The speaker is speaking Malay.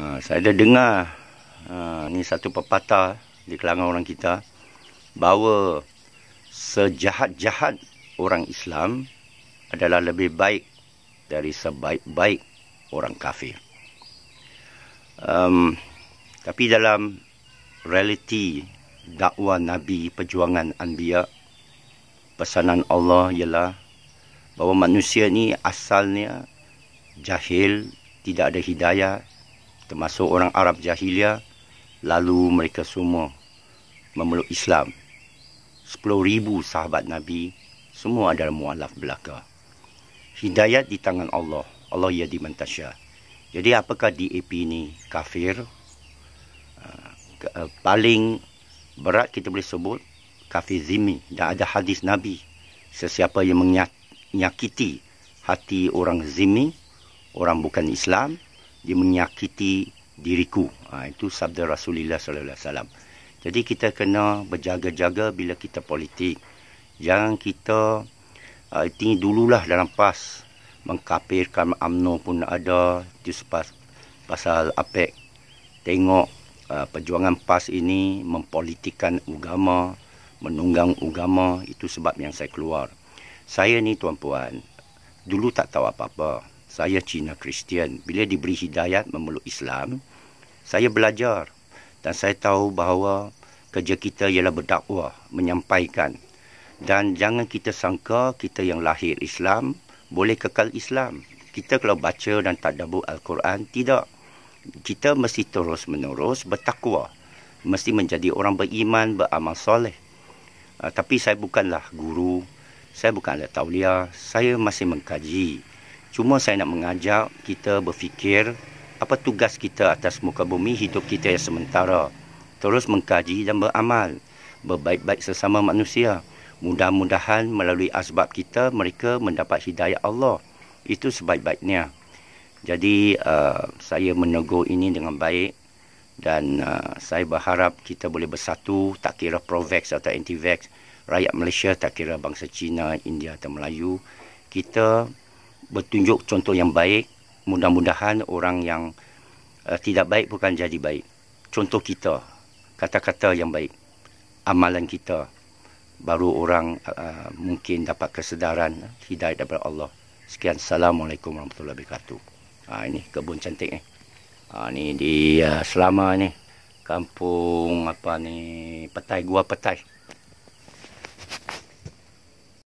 Ha, saya dah dengar ha, ni satu pepatah di kalangan orang kita bahawa sejahat-jahat orang Islam adalah lebih baik dari sebaik-baik orang kafir. Um, tapi dalam realiti dakwah Nabi, perjuangan Anbiya, pesanan Allah ialah bahawa manusia ni asalnya jahil, tidak ada hidayah, termasuk orang Arab jahiliah lalu mereka semua memeluk Islam 10000 sahabat nabi semua adalah mualaf belaka hidayat di tangan Allah Allah ya dimantasya jadi apakah DAP ini kafir ah, eh, paling berat kita boleh sebut kafir zimi dan ada hadis nabi sesiapa yang menyakiti hati orang zimi orang bukan Islam dia menyakiti diriku. Ha, itu sabda Rasulullah sallallahu alaihi wasallam. Jadi kita kena berjaga-jaga bila kita politik. Jangan kita ha, uh, dulu lah dalam PAS mengkapirkan amno pun ada itu sebab pasal APEC tengok uh, perjuangan PAS ini mempolitikan agama, menunggang agama itu sebab yang saya keluar. Saya ni tuan-puan dulu tak tahu apa-apa saya Cina Kristian. Bila diberi hidayat memeluk Islam, saya belajar dan saya tahu bahawa kerja kita ialah berdakwah, menyampaikan. Dan jangan kita sangka kita yang lahir Islam boleh kekal Islam. Kita kalau baca dan tadabur Al-Quran, tidak. Kita mesti terus-menerus bertakwa. Mesti menjadi orang beriman, beramal soleh. Uh, tapi saya bukanlah guru, saya bukanlah tauliah, saya masih mengkaji. Cuma saya nak mengajak kita berfikir apa tugas kita atas muka bumi hidup kita yang sementara. Terus mengkaji dan beramal. Berbaik-baik sesama manusia. Mudah-mudahan melalui asbab kita mereka mendapat hidayah Allah. Itu sebaik-baiknya. Jadi uh, saya menegur ini dengan baik dan uh, saya berharap kita boleh bersatu tak kira pro provax atau anti antivax rakyat Malaysia tak kira bangsa Cina, India atau Melayu kita bertunjuk contoh yang baik mudah-mudahan orang yang uh, tidak baik bukan jadi baik contoh kita kata-kata yang baik amalan kita baru orang uh, mungkin dapat kesedaran eh, hidayah daripada Allah sekian assalamualaikum warahmatullahi wabarakatuh ha ini kebun cantik ni eh. ha ni di uh, selama ni kampung apa ni petai gua petai